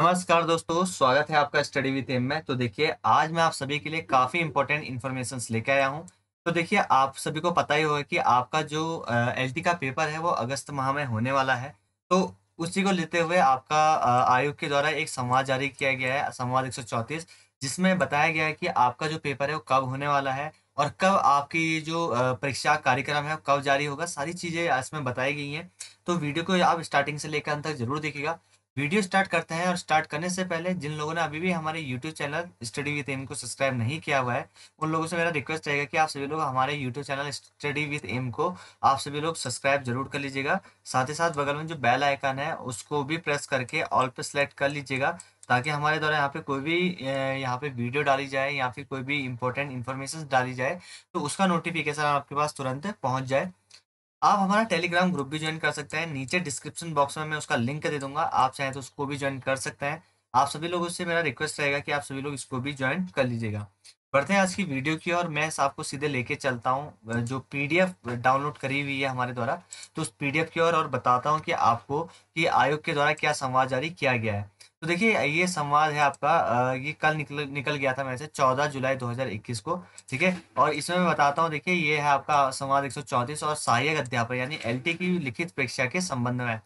नमस्कार दोस्तों स्वागत है आपका स्टडी विथ एम में तो देखिए आज मैं आप सभी के लिए काफ़ी इंपॉर्टेंट इन्फॉर्मेशन लेके आया हूँ तो देखिए आप सभी को पता ही होगा कि आपका जो एल का पेपर है वो अगस्त माह में होने वाला है तो उसी को लेते हुए आपका आयोग के द्वारा एक संवाद जारी किया गया है संवाद एक जिसमें बताया गया है कि आपका जो पेपर है वो कब होने वाला है और कब आपकी जो परीक्षा कार्यक्रम है कब जारी होगा सारी चीज़ें इसमें बताई गई हैं तो वीडियो को आप स्टार्टिंग से लेकर अंत तक जरूर देखिएगा वीडियो स्टार्ट करते हैं और स्टार्ट करने से पहले जिन लोगों ने अभी भी हमारे YouTube channel study with M को सब्सक्राइब नहीं किया हुआ है उन लोगों से मेरा रिक्वेस्ट रहेगा कि आप सभी लोग हमारे YouTube channel study with M को आप सभी लोग सब्सक्राइब जरूर कर लीजिएगा साथ ही साथ बगल में जो बेल आइकन है उसको भी प्रेस करके ऑल पे सेलेक्ट कर लीजिएगा ताकि हमारे द्वारा यहाँ पे कोई भी यहाँ पे वीडियो डाली जाए या फिर कोई भी इंपॉर्टेंट इन्फॉर्मेशन डाली जाए तो उसका नोटिफिकेशन आपके पास तुरंत पहुँच जाए आप हमारा टेलीग्राम ग्रुप भी ज्वाइन कर सकते हैं नीचे डिस्क्रिप्शन बॉक्स में मैं उसका लिंक दे दूंगा आप चाहें तो उसको भी ज्वाइन कर सकते हैं आप सभी लोगों से मेरा रिक्वेस्ट रहेगा कि आप सभी लोग इसको भी ज्वाइन कर लीजिएगा बढ़ते हैं आज की वीडियो की और मैं आपको सीधे लेके चलता हूँ जो पीडीएफ डाउनलोड करी हुई है हमारे द्वारा तो उस पीडीएफ की ओर और बताता हूँ कि आपको कि आयोग के द्वारा क्या संवाद जारी किया गया है तो देखिए ये संवाद है आपका ये कल निकल निकल गया था मेरे से चौदह जुलाई 2021 को ठीक है और इसमें मैं बताता हूँ देखिए ये है आपका संवाद एक और सहायक अध्यापक यानी एल की लिखित परीक्षा के संबंध में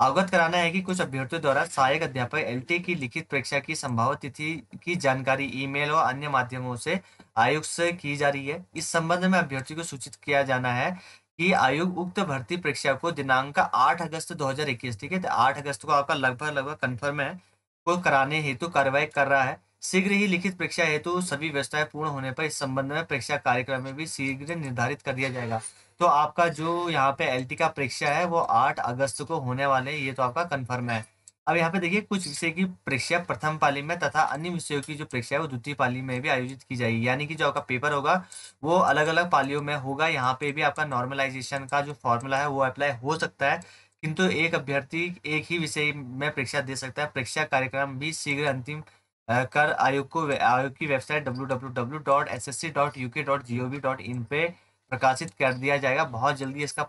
अवगत कराना है कि कुछ अभ्यर्थियों द्वारा सहायक अध्यापक एल की लिखित परीक्षा की संभावित तिथि की जानकारी ईमेल और अन्य माध्यमों से आयोग से की जा रही है इस संबंध में अभ्यर्थी को सूचित किया जाना है कि आयोग उक्त भर्ती परीक्षा को दिनांक का 8 अगस्त 2021 ठीक है तो आठ 8 अगस्त को आपका लगभग लगभग कंफर्म है को कराने हेतु कार्रवाई कर रहा है शीघ्र ही लिखित परीक्षा हेतु सभी व्यवस्थाएं पूर्ण होने पर इस संबंध में परीक्षा कार्यक्रम में भी शीघ्र निर्धारित कर दिया जाएगा तो आपका जो यहाँ पे एल का परीक्षा है वो आठ अगस्त को होने वाले ये तो आपका कन्फर्म है अब यहाँ पे देखिए कुछ विषय की परीक्षा प्रथम पाली में तथा अन्य विषयों की जो परीक्षा है वो द्वितीय पाली में भी आयोजित की जाएगी यानी कि जो आपका पेपर होगा वो अलग अलग पालियों में होगा यहाँ पे भी आपका नॉर्मलाइजेशन का जो फॉर्मूला है वो अप्लाई हो सकता है किंतु एक अभ्यर्थी एक ही विषय में परीक्षा दे सकता है परीक्षा कार्यक्रम भी शीघ्र अंतिम कर आयोग को आयोग की वेबसाइट डब्ल्यू पे प्रकाशित कर दिया जाएगा बहुत जल्दी इसका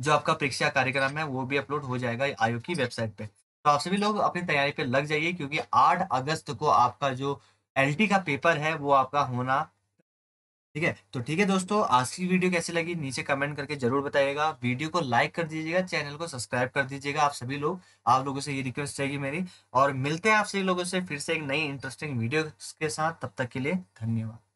जो आपका परीक्षा कार्यक्रम है वो भी अपलोड हो जाएगा आयोग की वेबसाइट पे तो आप सभी लोग अपनी तैयारी पे लग जाइए क्योंकि 8 अगस्त को आपका जो एल का पेपर है वो आपका होना ठीक है तो ठीक है दोस्तों आज की वीडियो कैसी लगी नीचे कमेंट करके जरूर बताइएगा वीडियो को लाइक कर दीजिएगा चैनल को सब्सक्राइब कर दीजिएगा आप सभी लोग आप लोगों से ये रिक्वेस्ट रहेगी मेरी और मिलते हैं आप सभी लोगों से फिर से एक नई इंटरेस्टिंग वीडियो के साथ तब तक के लिए धन्यवाद